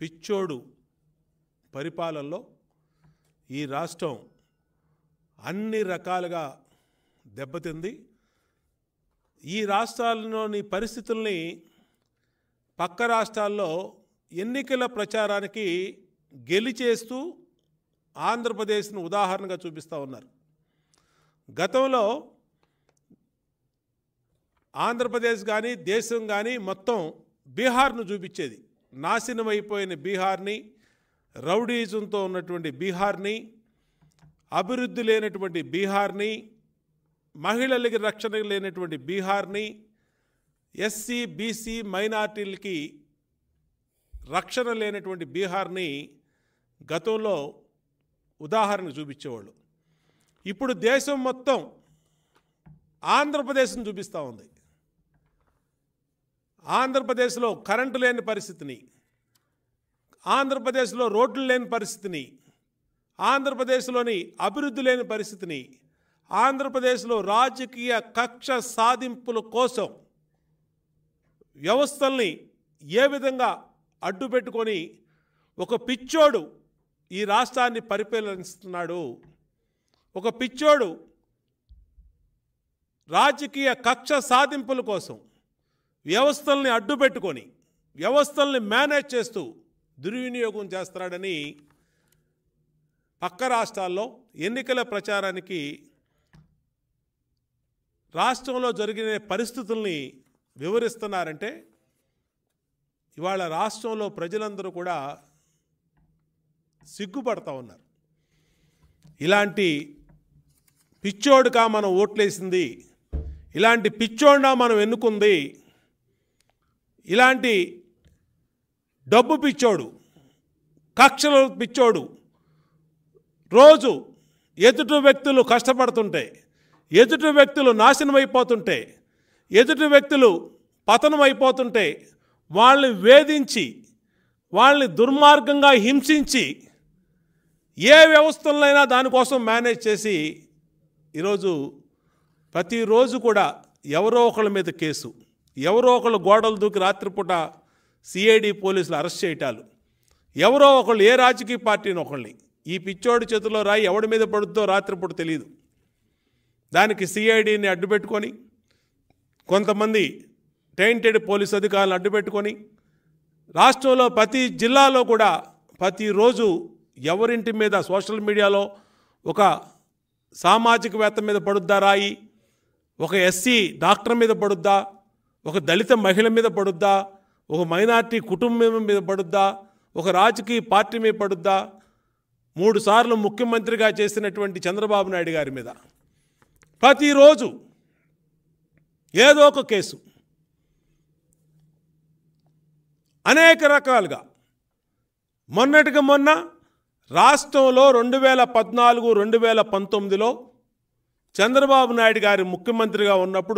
పిచ్చోడు పరిపాలనలో ఈ రాష్ట్రం అన్ని రకాలుగా దెబ్బతింది ఈ రాష్ట్రాల్లోని పరిస్థితుల్ని పక్క రాష్ట్రాల్లో ఎన్నికల ప్రచారానికి గెలిచేస్తూ ఆంధ్రప్రదేశ్ను ఉదాహరణగా చూపిస్తూ ఉన్నారు గతంలో ఆంధ్రప్రదేశ్ కానీ దేశం కానీ మొత్తం బీహార్ను చూపించేది నాశనమైపోయిన బీహార్ని రౌడీజంతో ఉన్నటువంటి బీహార్ని అభివృద్ధి లేనటువంటి బీహార్ని మహిళలకి రక్షణ లేనటువంటి బీహార్ని ఎస్సీ బీసీ మైనార్టీలకి రక్షణ లేనటువంటి బీహార్ని గతంలో ఉదాహరణ చూపించేవాళ్ళు ఇప్పుడు దేశం మొత్తం ఆంధ్రప్రదేశ్ని చూపిస్తూ ఉంది ఆంధ్రప్రదేశ్లో కరెంటు లేని పరిస్థితిని ఆంధ్రప్రదేశ్లో రోడ్లు లేని పరిస్థితిని ఆంధ్రప్రదేశ్లోని అభివృద్ధి లేని పరిస్థితిని ఆంధ్రప్రదేశ్లో రాజకీయ కక్ష సాధింపుల కోసం వ్యవస్థల్ని ఏ విధంగా అడ్డు పెట్టుకొని ఒక పిచ్చోడు ఈ రాష్ట్రాన్ని పరిపాలిస్తున్నాడు ఒక పిచ్చోడు రాజకీయ కక్ష సాధింపుల కోసం వ్యవస్థల్ని అడ్డుపెట్టుకొని వ్యవస్థల్ని మేనేజ్ చేస్తూ దుర్వినియోగం చేస్తున్నాడని పక్క రాష్ట్రాల్లో ఎన్నికల ప్రచారానికి రాష్ట్రంలో జరిగిన పరిస్థితుల్ని వివరిస్తున్నారంటే ఇవాళ రాష్ట్రంలో ప్రజలందరూ కూడా సిగ్గుపడతా ఉన్నారు ఇలాంటి పిచ్చోడుగా మనం ఓట్లేసింది ఇలాంటి పిచ్చోడినా మనం ఎన్నుకుంది ఇలాంటి డబ్బు పిచ్చోడు కక్షలు పిచ్చోడు రోజు ఎదుటి వ్యక్తులు కష్టపడుతుంటే ఎదుటి వ్యక్తులు నాశనం అయిపోతుంటే ఎదుటి వ్యక్తులు పతనం అయిపోతుంటే వాళ్ళని వేధించి వాళ్ళని దుర్మార్గంగా హింసించి ఏ వ్యవస్థలైనా దానికోసం మేనేజ్ చేసి ఈరోజు ప్రతిరోజు కూడా ఎవరో ఒకళ్ళ మీద కేసు ఎవరో ఒకళ్ళు గోడలు దూకి రాత్రిపూట సిఐడి పోలీసులు అరెస్ట్ చేయటాలు ఎవరో ఒకళ్ళు ఏ రాజకీయ పార్టీని ఒకళ్ళని ఈ పిచ్చోడి చేతిలో రాయి ఎవడి మీద పడుతుందో రాత్రిపూట తెలియదు దానికి సిఐడిని అడ్డుపెట్టుకొని కొంతమంది టైంటెడ్ పోలీస్ అధికారులను అడ్డుపెట్టుకొని రాష్ట్రంలో ప్రతి జిల్లాలో కూడా ప్రతిరోజు ఎవరింటి మీద సోషల్ మీడియాలో ఒక సామాజికవేత్త మీద పడుద్దా రాయి ఒక ఎస్సీ డాక్టర్ మీద పడుద్దా ఒక దళిత మహిళ మీద పడుద్దా ఒక మైనార్టీ కుటుంబం మీద పడుద్దా ఒక రాజకీయ పార్టీ మీద పడుద్దా మూడు సార్లు ముఖ్యమంత్రిగా చేసినటువంటి చంద్రబాబు నాయుడు గారి మీద ప్రతిరోజు ఏదో ఒక కేసు అనేక రకాలుగా మొన్నటికి మొన్న రాష్ట్రంలో రెండు వేల పద్నాలుగు రెండు వేల పంతొమ్మిదిలో చంద్రబాబు నాయుడు గారి ముఖ్యమంత్రిగా ఉన్నప్పుడు